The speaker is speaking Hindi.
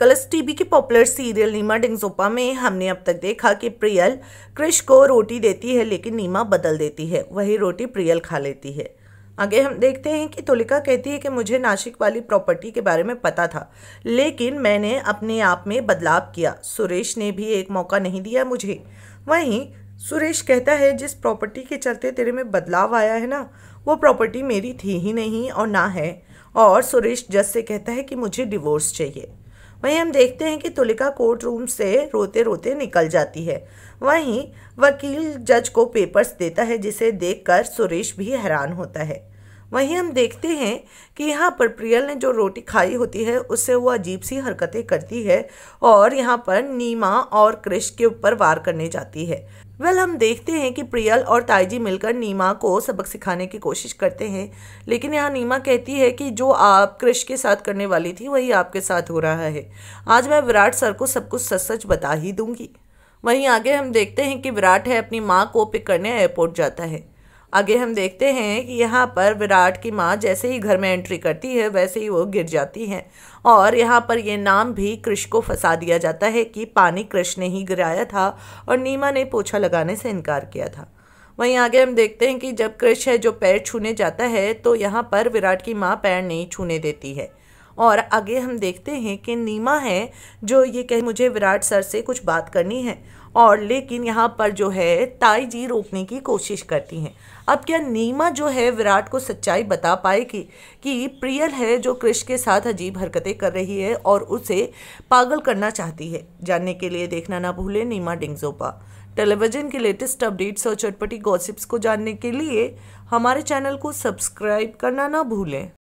कलर्स टीवी के पॉपुलर सीरियल नीमा डिंगजोपा में हमने अब तक देखा कि प्रियल क्रिश को रोटी देती है लेकिन नीमा बदल देती है वही रोटी प्रियल खा लेती है आगे हम देखते हैं कि तुलिका कहती है कि मुझे नासिक वाली प्रॉपर्टी के बारे में पता था लेकिन मैंने अपने आप में बदलाव किया सुरेश ने भी एक मौका नहीं दिया मुझे वहीं सुरेश कहता है जिस प्रॉपर्टी के चलते तेरे में बदलाव आया है ना वो प्रॉपर्टी मेरी थी ही नहीं और ना है और सुरेश जस से कहता है कि मुझे डिवोर्स चाहिए वहीं हम देखते हैं कि तुलिका कोर्ट रूम से रोते रोते निकल जाती है वहीं वकील जज को पेपर्स देता है जिसे देखकर सुरेश भी हैरान होता है वहीं हम देखते हैं कि यहाँ पर प्रियल ने जो रोटी खाई होती है उससे वो अजीब सी हरकतें करती है और यहाँ पर नीमा और कृष के ऊपर वार करने जाती है वेल हम देखते हैं कि प्रियल और ताईजी मिलकर नीमा को सबक सिखाने की कोशिश करते हैं लेकिन यहाँ नीमा कहती है कि जो आप कृष के साथ करने वाली थी वही आपके साथ हो रहा है आज मैं विराट सर को सब कुछ सच सच बता ही दूंगी वहीं आगे हम देखते हैं कि विराट है अपनी माँ को पिक करने एयरपोर्ट जाता है आगे हम देखते हैं कि यहाँ पर विराट की माँ जैसे ही घर में एंट्री करती है वैसे ही वो गिर जाती हैं और यहाँ पर ये नाम भी कृष्ण को फंसा दिया जाता है कि पानी कृष्ण ने ही गिराया था और नीमा ने पोछा लगाने से इनकार किया था वहीं आगे हम देखते हैं कि जब कृष्ण है जो पैर छूने जाता है तो यहाँ पर विराट की माँ पैर नहीं छूने देती है और आगे हम देखते हैं कि नीमा है जो ये कह मुझे विराट सर से कुछ बात करनी है और लेकिन यहाँ पर जो है ताई जी रोकने की कोशिश करती हैं अब क्या नीमा जो है विराट को सच्चाई बता पाएगी कि प्रियल है जो कृष्ण के साथ अजीब हरकतें कर रही है और उसे पागल करना चाहती है जानने के लिए देखना ना भूलें नीमा डिंगजोपा टेलीविज़न के लेटेस्ट अपडेट्स और चटपटी गॉसिप्स को जानने के लिए हमारे चैनल को सब्सक्राइब करना ना भूलें